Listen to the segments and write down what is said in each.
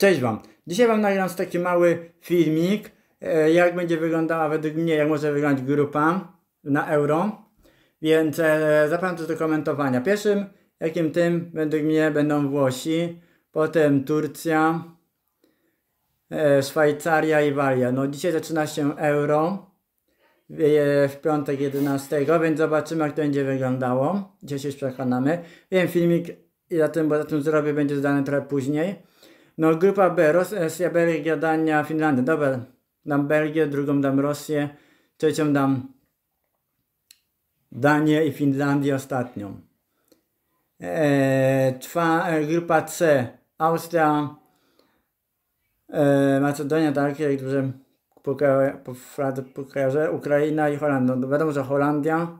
Cześć Wam. Dzisiaj Wam nagram taki mały filmik, e, jak będzie wyglądała według mnie, jak może wyglądać grupa na euro. Więc e, zapraszam do komentowania. Pierwszym, jakim tym, według mnie, będą Włosi, potem Turcja, e, Szwajcaria i Walia. No dzisiaj zaczyna się euro w piątek 11, więc zobaczymy jak to będzie wyglądało. Dzisiaj się już przekonamy. Wiem, filmik i zatem, bo tym zrobię, będzie zdany trochę później. No grupa B, Rosja, Belgia, Dania, Finlandia. Dobra, dam Belgię, drugą dam Rosję, trzecią dam Danię i Finlandię ostatnią. Eee, e, trwa, grupa C, Austria, e, Macedonia, tak jak dobrze pokażę, Ukraina i Holandia. No, wiadomo, że Holandia.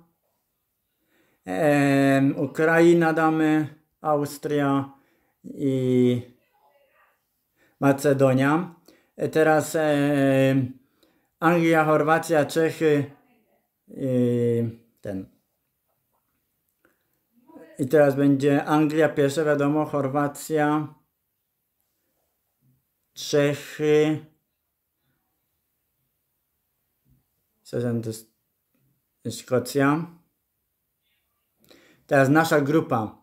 E, Ukraina damy, Austria i Macedonia. E, teraz e, Anglia, Chorwacja, Czechy, e, ten. I teraz będzie Anglia pierwsza, wiadomo, Chorwacja, Czechy. Co to Szkocja. Teraz nasza grupa.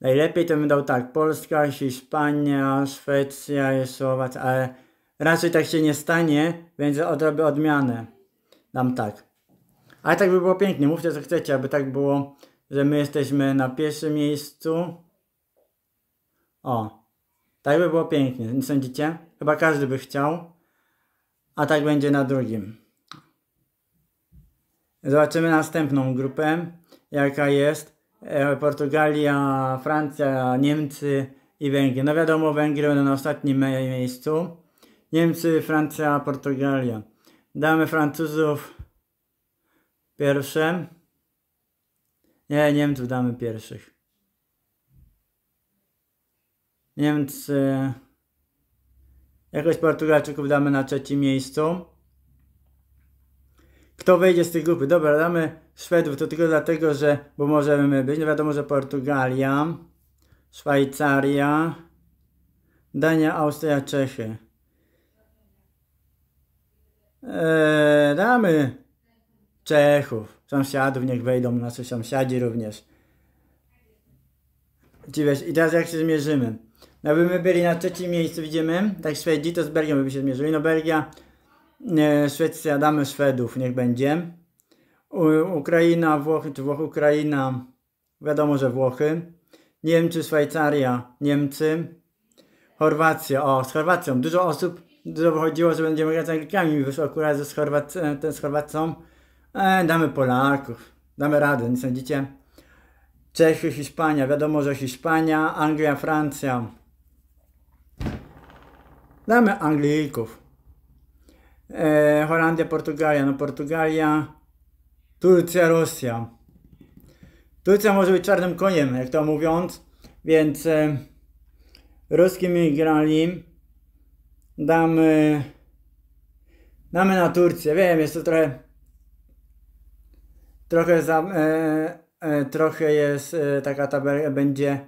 Najlepiej to bym dał tak, Polska, Hiszpania, Szwecja, Słowacja, ale raczej tak się nie stanie, więc odrobię odmianę. Dam tak. Ale tak by było pięknie, mówcie co chcecie, aby tak było, że my jesteśmy na pierwszym miejscu. O, tak by było pięknie, nie sądzicie? Chyba każdy by chciał, a tak będzie na drugim. Zobaczymy następną grupę, jaka jest. E, Portugalia, Francja, Niemcy i Węgry. No wiadomo, Węgry będą na ostatnim miejscu. Niemcy, Francja, Portugalia. Damy Francuzów pierwsze. Nie, Niemców damy pierwszych. Niemcy... Jakoś Portugalczyków damy na trzecim miejscu kto wyjdzie z tej grupy. Dobra, damy Szwedów, to tylko dlatego, że, bo możemy być, no wiadomo, że Portugalia, Szwajcaria, Dania, Austria, Czechy. Eee, damy Czechów, sąsiadów, niech wejdą nasze sąsiadzi również. Ci wiesz, i teraz jak się zmierzymy? No my byli na trzecim miejscu, widzimy, tak Szwedzi, to z Belgią by się zmierzyli. No Belgia Szwecja, damy Szwedów, niech będzie. Ukraina, Włochy czy Włoch Ukraina, wiadomo, że Włochy. Niemcy, Szwajcaria, Niemcy. Chorwacja, o, z Chorwacją. Dużo osób, dużo wychodziło, że będziemy grać z Anglikami, wyszło akurat z, Chorwac e, ten, z Chorwacją. E, damy Polaków, damy radę, nie sądzicie? Czechy, Hiszpania, wiadomo, że Hiszpania, Anglia, Francja. Damy Anglików. E, Holandia, Portugalia, no Portugalia, Turcja, Rosja. Turcja może być czarnym koniem, jak to mówiąc, więc e, ruskimi grali damy, damy na Turcję. Wiem, jest to trochę trochę za, e, e, trochę jest e, taka tabela będzie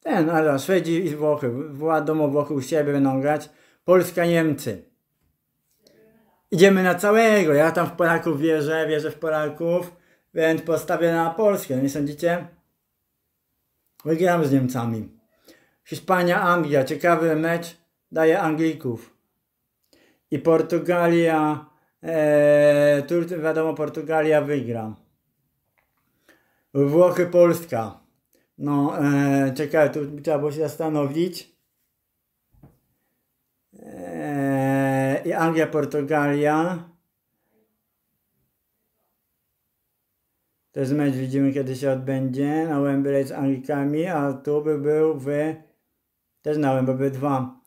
ten, ale Szwedzi i Włochy. Wiadomo, Włochy u siebie będą grać. Polska, Niemcy idziemy na całego. Ja tam w Polaków wierzę, wierzę w Polaków, więc postawię na Polskę, nie sądzicie? Wygrałem z Niemcami. Hiszpania, Anglia, ciekawy mecz daje Anglików. I Portugalia, e, tu wiadomo, Portugalia wygra. Włochy, Polska. No, e, czekaj, tu trzeba było się zastanowić. E, i Anglia, Portugalia. To jest mecz, widzimy kiedy się odbędzie na Wembley z Anglikami, a tu by był w... też na Wembley 2.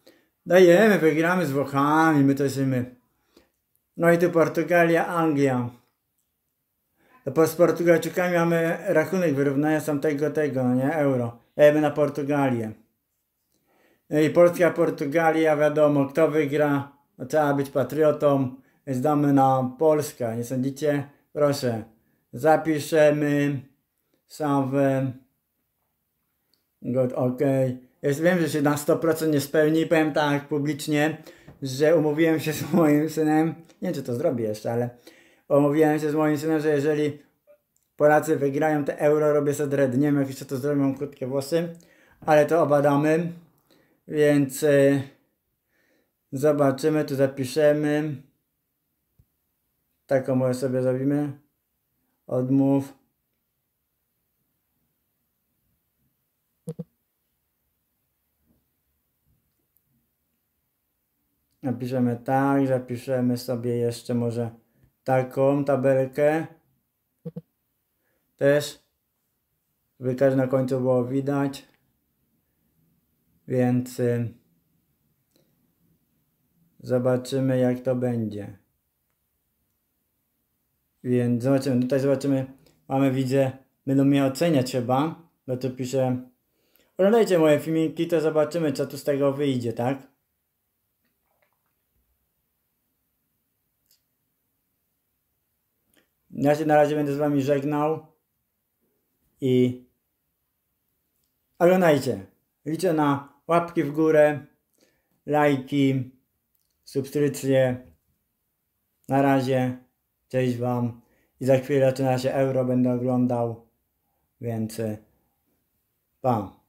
Dajemy, wygramy z Włochami, my to jesteśmy. No i tu Portugalia, Anglia. To z Portugalczykami mamy rachunek wyrównania samego tego, no nie? Euro. Dajemy na Portugalię. No I Polska, Portugalia, wiadomo, kto wygra. No, trzeba być patriotą, zdamy na Polskę, nie sądzicie? Proszę, zapiszemy save God, ok. Ja wiem, że się na 100% nie spełni, powiem tak publicznie, że umówiłem się z moim synem, nie wiem czy to zrobię jeszcze, ale umówiłem się z moim synem, że jeżeli Polacy wygrają te euro, robię sobie dread. Nie wiem, jak jeszcze to zrobią krótkie włosy, ale to obadamy. Więc... Yy, Zobaczymy, tu zapiszemy. Taką może sobie zrobimy. Odmów. Napiszemy tak, zapiszemy sobie jeszcze może taką tabelkę. Też, żeby każdy na końcu było widać. Więc... Y, Zobaczymy jak to będzie. Więc zobaczymy. Tutaj zobaczymy. Mamy widzę. Będą mnie oceniać chyba. Bo tu pisze. Oglądajcie moje filmiki, to zobaczymy co tu z tego wyjdzie, tak? Ja się na razie będę z wami żegnał. I oglądajcie. Liczę na łapki w górę, lajki subskrypcję. Na razie, cześć Wam i za chwilę 13 euro będę oglądał, więc y, pa.